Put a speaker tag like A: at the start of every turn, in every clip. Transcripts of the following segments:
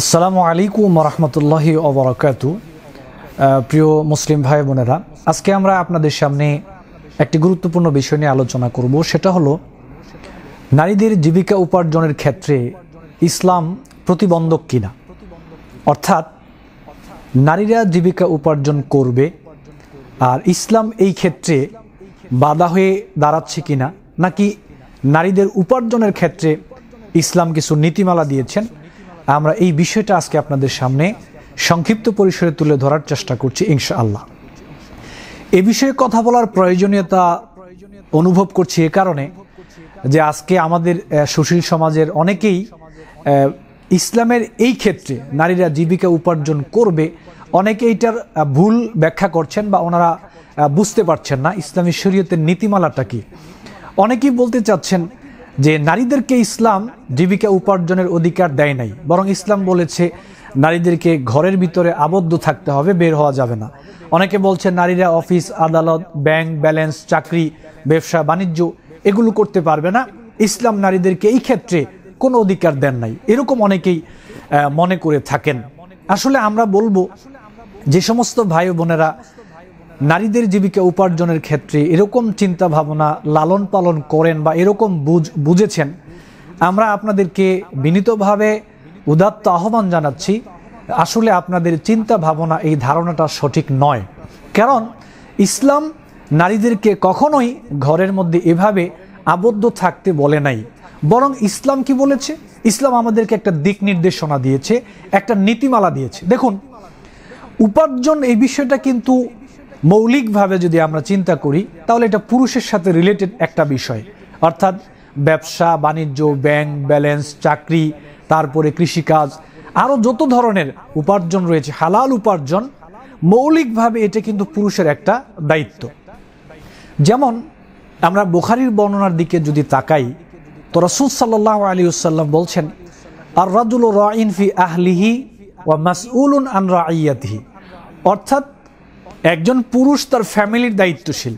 A: আসসালামু আলাইকুম রহমতুল্লাহি অবরাকাত প্রিয় মুসলিম ভাই বোনেরা আজকে আমরা আপনাদের সামনে একটি গুরুত্বপূর্ণ বিষয় নিয়ে আলোচনা করব সেটা হলো নারীদের জীবিকা উপার্জনের ক্ষেত্রে ইসলাম প্রতিবন্ধক কিনা অর্থাৎ নারীরা জীবিকা উপার্জন করবে আর ইসলাম এই ক্ষেত্রে বাধা হয়ে দাঁড়াচ্ছে কিনা নাকি নারীদের উপার্জনের ক্ষেত্রে ইসলাম কিছু নীতিমালা দিয়েছেন আমরা এই বিষয়টা আজকে আপনাদের সামনে সংক্ষিপ্ত পরিসরে তুলে ধরার চেষ্টা করছি ইনশা আল্লাহ এ বিষয়ে কথা বলার প্রয়োজনীয়তা অনুভব করছি এ কারণে যে আজকে আমাদের সুশীল সমাজের অনেকেই ইসলামের এই ক্ষেত্রে নারীরা জীবিকা উপার্জন করবে অনেকে এইটার ভুল ব্যাখ্যা করছেন বা ওনারা বুঝতে পারছেন না ইসলামী শরীয়তের নীতিমালাটা কি অনেকেই বলতে চাচ্ছেন যে নারীদেরকে ইসলাম জীবিকা উপার্জনের অধিকার দেয় নাই বরং ইসলাম বলেছে নারীদেরকে ঘরের ভিতরে আবদ্ধ থাকতে হবে বের হওয়া যাবে না অনেকে বলছে নারীরা অফিস আদালত ব্যাংক ব্যালেন্স চাকরি ব্যবসা বাণিজ্য এগুলো করতে পারবে না ইসলাম নারীদেরকে এই ক্ষেত্রে কোনো অধিকার দেন নাই এরকম অনেকেই মনে করে থাকেন আসলে আমরা বলবো যে সমস্ত ভাই বোনেরা নারীদের জীবিকা উপার্জনের ক্ষেত্রে এরকম চিন্তা ভাবনা লালন পালন করেন বা এরকম বুঝ বুঝেছেন আমরা আপনাদেরকে বিনীতভাবে উদাত্ত আহ্বান জানাচ্ছি আসলে আপনাদের চিন্তা ভাবনা এই ধারণাটা সঠিক নয় কারণ ইসলাম নারীদেরকে কখনোই ঘরের মধ্যে এভাবে আবদ্ধ থাকতে বলে নাই বরং ইসলাম কি বলেছে ইসলাম আমাদেরকে একটা দিক নির্দেশনা দিয়েছে একটা নীতিমালা দিয়েছে দেখুন উপার্জন এই বিষয়টা কিন্তু মৌলিকভাবে যদি আমরা চিন্তা করি তাহলে এটা পুরুষের সাথে রিলেটেড একটা বিষয় অর্থাৎ ব্যবসা বাণিজ্য ব্যাংক ব্যালেন্স চাকরি তারপরে কৃষিকাজ আরও যত ধরনের উপার্জন রয়েছে হালাল উপার্জন মৌলিকভাবে এটা কিন্তু পুরুষের একটা দায়িত্ব যেমন আমরা বুখারির বর্ণনার দিকে যদি তাকাই তো রসুল সাল্লাহ আলী সাল্লাম বলছেন আর রাজুল রাইন ফি আহলিহি ও মাসউল আন রাইয়াতিহি অর্থাৎ একজন পুরুষ তার ফ্যামিলির দায়িত্বশীল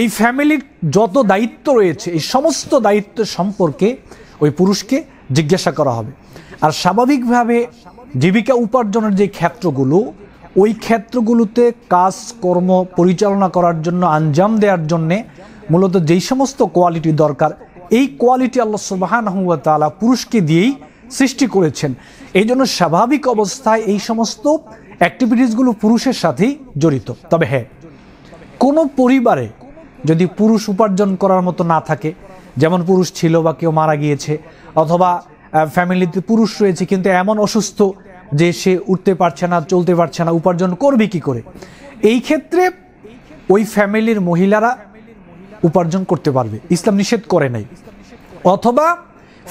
A: এই ফ্যামিলির যত দায়িত্ব রয়েছে এই সমস্ত দায়িত্ব সম্পর্কে ওই পুরুষকে জিজ্ঞাসা করা হবে আর স্বাভাবিকভাবে জীবিকা উপার্জনের যে ক্ষেত্রগুলো ওই ক্ষেত্রগুলোতে কাজ কর্ম পরিচালনা করার জন্য আঞ্জাম দেওয়ার জন্যে মূলত যেই সমস্ত কোয়ালিটি দরকার এই কোয়ালিটি আল্লাহ সুবাহান তালা পুরুষকে দিয়েই সৃষ্টি করেছেন এই জন্য স্বাভাবিক অবস্থায় এই সমস্ত অ্যাক্টিভিটিসগুলো পুরুষের সাথেই জড়িত তবে হ্যাঁ কোনো পরিবারে যদি পুরুষ উপার্জন করার মতো না থাকে যেমন পুরুষ ছিল বা কেউ মারা গিয়েছে অথবা ফ্যামিলিতে পুরুষ রয়েছে কিন্তু এমন অসুস্থ যে সে উঠতে পারছে না চলতে পারছে না উপার্জন করবে কি করে এই ক্ষেত্রে ওই ফ্যামিলির মহিলারা উপার্জন করতে পারবে ইসলাম নিষেধ করে নাই অথবা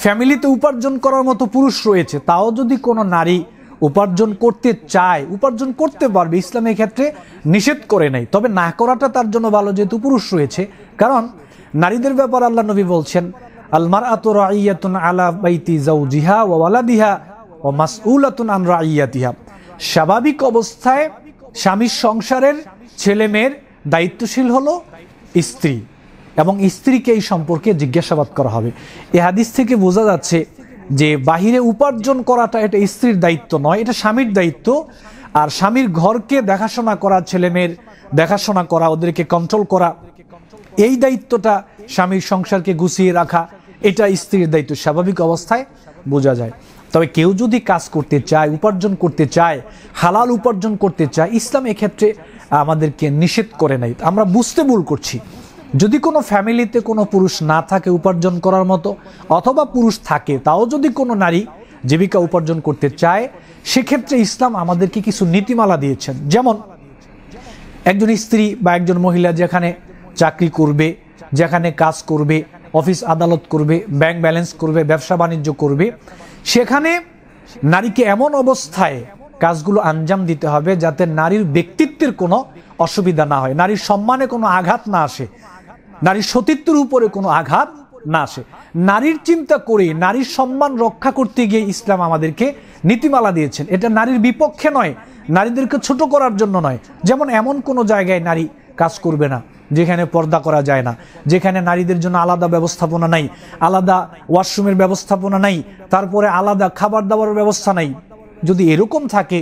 A: ফ্যামিলিতে উপার্জন করার মতো পুরুষ রয়েছে তাও যদি কোনো নারী উপার্জন করতে চায় উপার্জন করতে পারবে ইসলামের ক্ষেত্রে নিষেধ করে নেই তবে না করাটা তার জন্য ভালো যেহেতু পুরুষ রয়েছে কারণ নারীদের ব্যাপার আল্লাহ নবী বলছেন আলমার আত রাইয়াতুন আলা জাউ জিহা ও দিহা ও মাসউলাতুন আন রাইয়াতিহা স্বাভাবিক অবস্থায় স্বামীর সংসারের ছেলে মেয়ের দায়িত্বশীল হলো স্ত্রী এবং স্ত্রীকে এই সম্পর্কে জিজ্ঞাসাবাদ করা হবে এ হাদিস থেকে বোঝা যাচ্ছে যে বাহিরে উপার্জন করাটা এটা স্ত্রীর দায়িত্ব নয় এটা স্বামীর দায়িত্ব আর স্বামীর ঘরকে দেখাশোনা করা ছেলেমেয়ের দেখাশোনা করা ওদেরকে কন্ট্রোল করা এই দায়িত্বটা স্বামীর সংসারকে গুছিয়ে রাখা এটা স্ত্রীর দায়িত্ব স্বাভাবিক অবস্থায় বোঝা যায় তবে কেউ যদি কাজ করতে চায় উপার্জন করতে চায় হালাল উপার্জন করতে চায় ইসলাম এক্ষেত্রে আমাদেরকে নিষেধ করে নাই আমরা বুঝতে ভুল করছি যদি কোনো ফ্যামিলিতে কোনো পুরুষ না থাকে উপার্জন করার মতো অথবা পুরুষ থাকে তাও যদি কোনো নারী জীবিকা উপার্জন করতে চায় সেক্ষেত্রে ইসলাম আমাদেরকে কিছু নীতিমালা দিয়েছেন যেমন একজন স্ত্রী বা একজন মহিলা যেখানে চাকরি করবে যেখানে কাজ করবে অফিস আদালত করবে ব্যাংক ব্যালেন্স করবে ব্যবসা বাণিজ্য করবে সেখানে নারীকে এমন অবস্থায় কাজগুলো আঞ্জাম দিতে হবে যাতে নারীর ব্যক্তিত্বের কোনো অসুবিধা না হয় নারীর সম্মানে কোনো আঘাত না আসে নারীর সতীত্বের উপরে কোনো আঘাত না আসে নারীর চিন্তা করে নারীর সম্মান রক্ষা করতে গিয়ে ইসলাম আমাদেরকে নীতিমালা দিয়েছেন এটা নারীর বিপক্ষে নয় নারীদেরকে ছোট করার জন্য নয় যেমন এমন কোনো জায়গায় নারী কাজ করবে না যেখানে পর্দা করা যায় না যেখানে নারীদের জন্য আলাদা ব্যবস্থাপনা নাই আলাদা ওয়াশরুমের ব্যবস্থাপনা নাই তারপরে আলাদা খাবার দাবারের ব্যবস্থা নাই যদি এরকম থাকে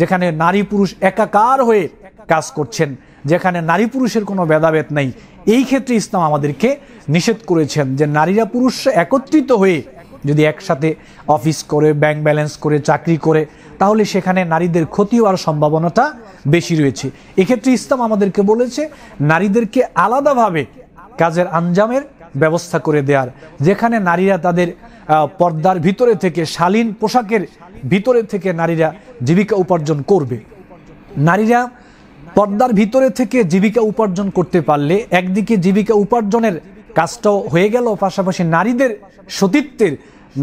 A: যেখানে নারী পুরুষ একাকার হয়ে কাজ করছেন যেখানে নারী পুরুষের কোনো ভেদাভেদ নেই এই ক্ষেত্রে ইসলাম আমাদেরকে নিষেধ করেছেন যে নারীরা পুরুষ একত্রিত হয়ে যদি একসাথে অফিস করে ব্যাংক ব্যালেন্স করে চাকরি করে তাহলে সেখানে নারীদের ক্ষতি হওয়ার সম্ভাবনাটা বেশি রয়েছে এক্ষেত্রে ইসলাম আমাদেরকে বলেছে নারীদেরকে আলাদাভাবে কাজের আঞ্জামের ব্যবস্থা করে দেওয়ার যেখানে নারীরা তাদের পর্দার ভিতরে থেকে শালীন পোশাকের ভিতরে থেকে নারীরা জীবিকা উপার্জন করবে নারীরা পর্দার ভিতরে থেকে জীবিকা উপার্জন করতে পারলে একদিকে জীবিকা উপার্জনের কাজটাও হয়ে গেল পাশাপাশি নারীদের সতীত্বের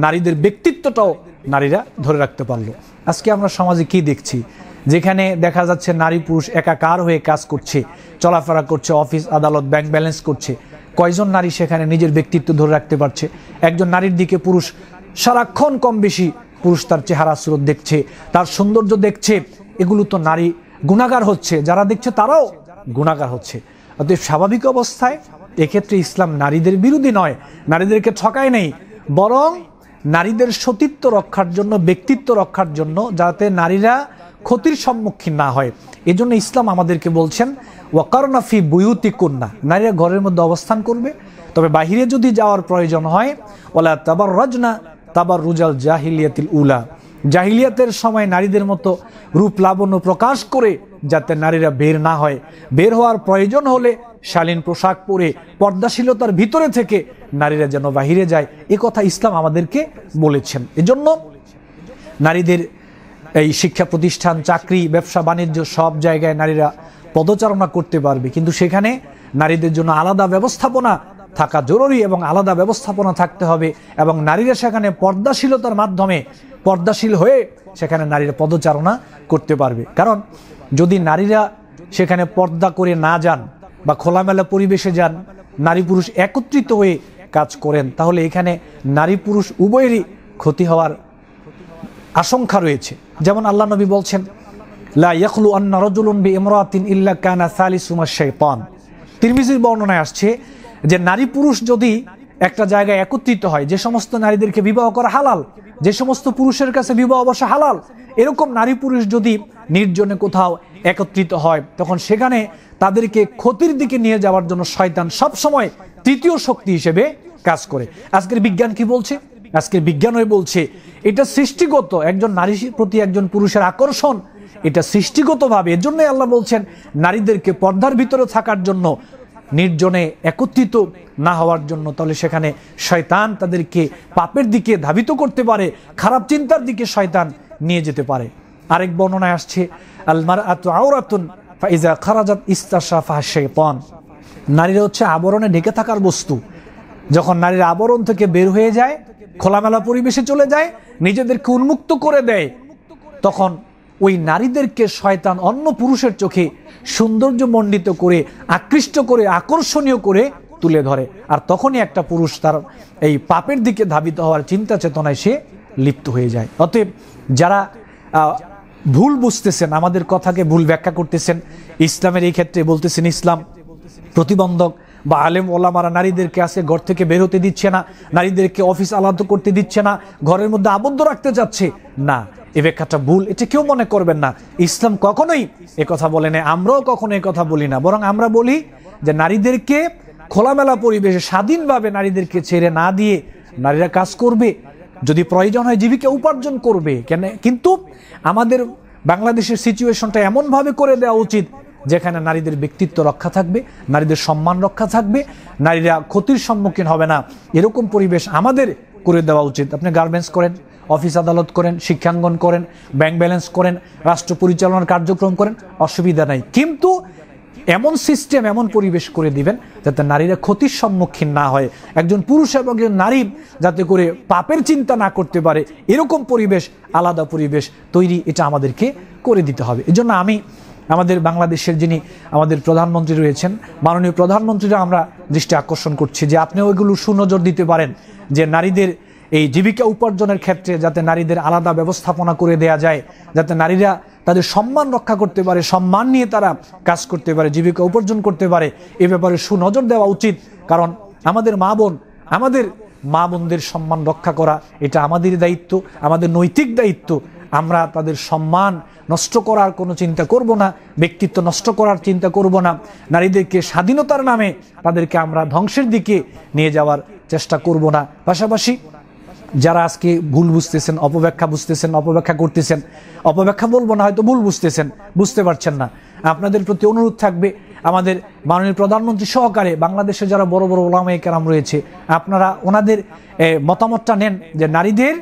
A: নারীদের ব্যক্তিত্বটাও নারীরা ধরে রাখতে পারলো আজকে আমরা সমাজে কি দেখছি যেখানে দেখা যাচ্ছে নারী পুরুষ একাকার হয়ে কাজ করছে চলাফেরা করছে অফিস আদালত ব্যাংক ব্যালেন্স করছে কয়জন নারী সেখানে নিজের ব্যক্তিত্ব ধরে রাখতে পারছে একজন নারীর দিকে পুরুষ সারাক্ষণ কম বেশি পুরুষ তার চেহারা স্রোত দেখছে তার সৌন্দর্য দেখছে এগুলো তো নারী গুণাগার হচ্ছে যারা দেখছে তারাও গুণাগার হচ্ছে অতএব স্বাভাবিক অবস্থায় এক্ষেত্রে ইসলাম নারীদের বিরোধী নয় নারীদেরকে ঠকায় নেই বরং নারীদের সতীত্ব রক্ষার জন্য ব্যক্তিত্ব রক্ষার জন্য যাতে নারীরা ক্ষতির সম্মুখীন না হয় এজন্য ইসলাম আমাদেরকে বলছেন ওয়াকারনাফি বৈতি কন্যা নারীরা ঘরের মধ্যে অবস্থান করবে তবে বাহিরে যদি যাওয়ার প্রয়োজন হয় ওলা তাবার রজনা তাবার রুজাল জাহিলিয়াতিল উলা জাহিলিয়াতের সময় নারীদের মতো রূপ লাবণ্য প্রকাশ করে যাতে নারীরা বের না হয় বের হওয়ার প্রয়োজন হলে শালীন পোশাক পরে পর্দাশীলতার ভিতরে থেকে নারীরা যেন বাহিরে যায় এ কথা ইসলাম আমাদেরকে বলেছেন এজন্য নারীদের এই শিক্ষা প্রতিষ্ঠান চাকরি ব্যবসা বাণিজ্য সব জায়গায় নারীরা পদচারণা করতে পারবে কিন্তু সেখানে নারীদের জন্য আলাদা ব্যবস্থাপনা থাকা জরুরি এবং আলাদা ব্যবস্থাপনা থাকতে হবে এবং নারীরা সেখানে পর্দাশীলতার মাধ্যমে পর্দাশীল হয়ে সেখানে নারীরা পদচারণা করতে পারবে কারণ যদি নারীরা সেখানে পর্দা করে না যান বা খোলামেলা পরিবেশে যান নারী পুরুষ একত্রিত হয়ে কাজ করেন তাহলে এখানে নারী পুরুষ উভয়েরই ক্ষতি হওয়ার আশঙ্কা রয়েছে যেমন আল্লাহ নবী বলছেন লা ইয়াখলু আন্না রজুল ইমরাতিন ইল্লা কানা সালিসুমা শাইতান তিরমিজির বর্ণনায় আসছে যে নারী পুরুষ যদি একটা জায়গায় একত্রিত হয় যে সমস্ত নারীদেরকে বিবাহ করা হালাল যে সমস্ত পুরুষের কাছে বিবাহ অবশ্য হালাল এরকম নারী পুরুষ যদি নির্জনে কোথাও একত্রিত হয় তখন সেখানে তাদেরকে ক্ষতির দিকে নিয়ে যাওয়ার জন্য শয়তান সবসময় তৃতীয় শক্তি হিসেবে কাজ করে আজকের বিজ্ঞান কি বলছে আজকের বিজ্ঞানই বলছে এটা সৃষ্টিগত একজন নারীর প্রতি একজন পুরুষের আকর্ষণ এটা সৃষ্টিগতভাবে এর জন্যই আল্লাহ বলছেন নারীদেরকে পর্দার ভিতরে থাকার জন্য নির্জনে একত্রিত না হওয়ার জন্য তাহলে সেখানে শয়তান তাদেরকে পাপের দিকে ধাবিত করতে পারে খারাপ চিন্তার দিকে শয়তান নিয়ে যেতে পারে আরেক বর্ণনায় আসছে আলমার আত আওরাতুন ফাইজা খারাজাত ইস্তাশা ফাহ নারীরা হচ্ছে আবরণে ঢেকে থাকার বস্তু যখন নারীর আবরণ থেকে বের হয়ে যায় খোলামেলা পরিবেশে চলে যায় নিজেদেরকে উন্মুক্ত করে দেয় তখন ওই নারীদেরকে শয়তান অন্য পুরুষের চোখে সৌন্দর্যমণ্ডিত করে আকৃষ্ট করে আকর্ষণীয় করে তুলে ধরে আর তখনই একটা পুরুষ তার এই পাপের দিকে ধাবিত হওয়ার চিন্তা চেতনায় সে লিপ্ত হয়ে যায় অতএব যারা ভুল বুঝতেছেন আমাদের কথাকে ভুল ব্যাখ্যা করতেছেন ইসলামের এই ক্ষেত্রে বলতেছেন ইসলাম প্রতিবন্ধক বা আলেম ওলামারা নারীদেরকে আসে ঘর থেকে বের হতে দিচ্ছে না নারীদেরকে অফিস আলাদা করতে দিচ্ছে না ঘরের মধ্যে আবদ্ধ রাখতে চাচ্ছে না এ ব্যাখ্যাটা ভুল এটি কেউ মনে করবেন না ইসলাম কখনোই এ কথা বলে না আমরাও কখনো এ কথা বলি না বরং আমরা বলি যে নারীদেরকে খোলামেলা পরিবেশে স্বাধীনভাবে নারীদেরকে ছেড়ে না দিয়ে নারীরা কাজ করবে যদি প্রয়োজন হয় জীবিকা উপার্জন করবে কেন কিন্তু আমাদের বাংলাদেশের সিচুয়েশনটা এমনভাবে করে দেওয়া উচিত যেখানে নারীদের ব্যক্তিত্ব রক্ষা থাকবে নারীদের সম্মান রক্ষা থাকবে নারীরা ক্ষতির সম্মুখীন হবে না এরকম পরিবেশ আমাদের করে দেওয়া উচিত আপনি গার্মেন্টস করেন অফিস আদালত করেন শিক্ষাঙ্গন করেন ব্যাংক ব্যালেন্স করেন রাষ্ট্র পরিচালনার কার্যক্রম করেন অসুবিধা নাই কিন্তু এমন সিস্টেম এমন পরিবেশ করে দিবেন যাতে নারীরা ক্ষতির সম্মুখীন না হয় একজন পুরুষ এবং একজন নারী যাতে করে পাপের চিন্তা না করতে পারে এরকম পরিবেশ আলাদা পরিবেশ তৈরি এটা আমাদেরকে করে দিতে হবে এজন্য আমি আমাদের বাংলাদেশের যিনি আমাদের প্রধানমন্ত্রী রয়েছেন মাননীয় প্রধানমন্ত্রীরা আমরা দৃষ্টি আকর্ষণ করছি যে আপনিও এগুলো সুনজর দিতে পারেন যে নারীদের এই জীবিকা উপার্জনের ক্ষেত্রে যাতে নারীদের আলাদা ব্যবস্থাপনা করে দেয়া যায় যাতে নারীরা তাদের সম্মান রক্ষা করতে পারে সম্মান নিয়ে তারা কাজ করতে পারে জীবিকা উপার্জন করতে পারে এ ব্যাপারে সুনজর দেওয়া উচিত কারণ আমাদের মা বোন আমাদের মা বোনদের সম্মান রক্ষা করা এটা আমাদের দায়িত্ব আমাদের নৈতিক দায়িত্ব আমরা তাদের সম্মান নষ্ট করার কোনো চিন্তা করব না ব্যক্তিত্ব নষ্ট করার চিন্তা করব না নারীদেরকে স্বাধীনতার নামে তাদেরকে আমরা ধ্বংসের দিকে নিয়ে যাওয়ার চেষ্টা করব না পাশাপাশি যারা আজকে ভুল বুঝতেছেন অপব্যাখ্যা বুঝতেছেন অপব্যাখ্যা করতেছেন অপব্যাখ্যা বলবো না হয়তো ভুল বুঝতেছেন বুঝতে পারছেন না আপনাদের প্রতি অনুরোধ থাকবে আমাদের মাননীয় প্রধানমন্ত্রী সহকারে বাংলাদেশে যারা বড় বড় ওলামাই কেরাম রয়েছে আপনারা ওনাদের মতামতটা নেন যে নারীদের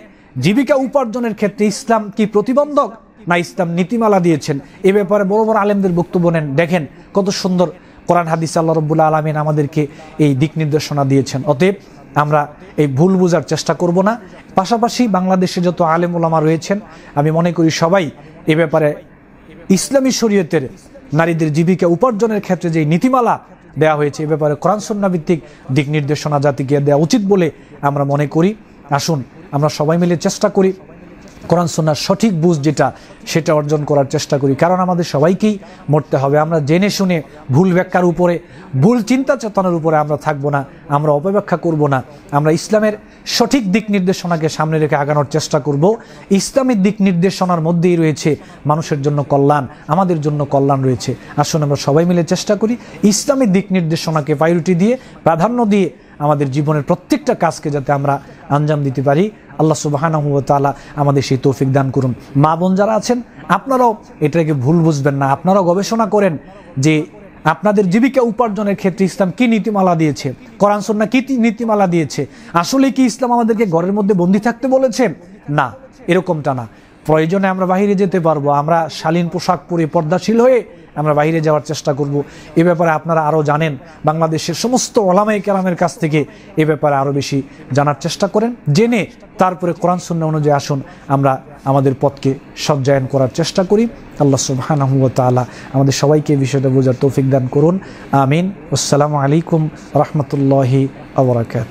A: জীবিকা উপার্জনের ক্ষেত্রে ইসলাম কি প্রতিবন্ধক না ইসলাম নীতিমালা দিয়েছেন এ ব্যাপারে বড় বড় আলেমদের বক্তব্য নেন দেখেন কত সুন্দর কোরআন হাদিস আল্লাহ রব্বুল্লা আলমিন আমাদেরকে এই দিক নির্দেশনা দিয়েছেন অতএব আমরা এই ভুল বোঝার চেষ্টা করব না পাশাপাশি বাংলাদেশে যত আলেম ওলামা রয়েছেন আমি মনে করি সবাই এ ব্যাপারে ইসলামী শরীয়তের নারীদের জীবিকা উপার্জনের ক্ষেত্রে যে নীতিমালা দেয়া হয়েছে এ ব্যাপারে কোরআনসন্না ভিত্তিক দিক নির্দেশনা জাতিকে দেওয়া উচিত বলে আমরা মনে করি আসুন আমরা সবাই মিলে চেষ্টা করি কোরআন সোনার সঠিক বুঝ যেটা সেটা অর্জন করার চেষ্টা করি কারণ আমাদের সবাইকেই মরতে হবে আমরা জেনে শুনে ভুল ব্যাখ্যার উপরে ভুল চিন্তা চেতনার উপরে আমরা থাকব না আমরা অপব্যাখ্যা করব না আমরা ইসলামের সঠিক দিক নির্দেশনাকে সামনে রেখে আগানোর চেষ্টা করব ইসলামের দিক নির্দেশনার মধ্যেই রয়েছে মানুষের জন্য কল্যাণ আমাদের জন্য কল্যাণ রয়েছে আসলে আমরা সবাই মিলে চেষ্টা করি ইসলামের দিক নির্দেশনাকে প্রায়োরিটি দিয়ে প্রাধান্য দিয়ে আমাদের জীবনের প্রত্যেকটা কাজকে যাতে আমরা আঞ্জাম দিতে পারি আল্লাহ সুবাহানহতালা আমাদের সেই তৌফিক দান করুন মা বোন যারা আছেন আপনারাও এটাকে ভুল বুঝবেন না আপনারাও গবেষণা করেন যে আপনাদের জীবিকা উপার্জনের ক্ষেত্রে ইসলাম কি নীতিমালা দিয়েছে করানসন্না কী নীতিমালা দিয়েছে আসলে কি ইসলাম আমাদেরকে ঘরের মধ্যে বন্দী থাকতে বলেছে না এরকমটা না প্রয়োজনে আমরা বাহিরে যেতে পারবো আমরা শালীন পোশাক পরে পর্দাশীল হয়ে আমরা বাহিরে যাওয়ার চেষ্টা করব এ ব্যাপারে আপনারা আরও জানেন বাংলাদেশের সমস্ত ওলামাই কালামের কাছ থেকে এ ব্যাপারে আরও বেশি জানার চেষ্টা করেন জেনে তারপরে কোরআন শূন্য অনুযায়ী আসুন আমরা আমাদের পথকে সজ্জায়ন করার চেষ্টা করি আল্লাহ সুবাহানহতালা আমাদের সবাইকে বিষয়টা বোঝার তৌফিক দান করুন আমিন আসসালামু আলাইকুম রহমতুল্লাহি আবরাকাত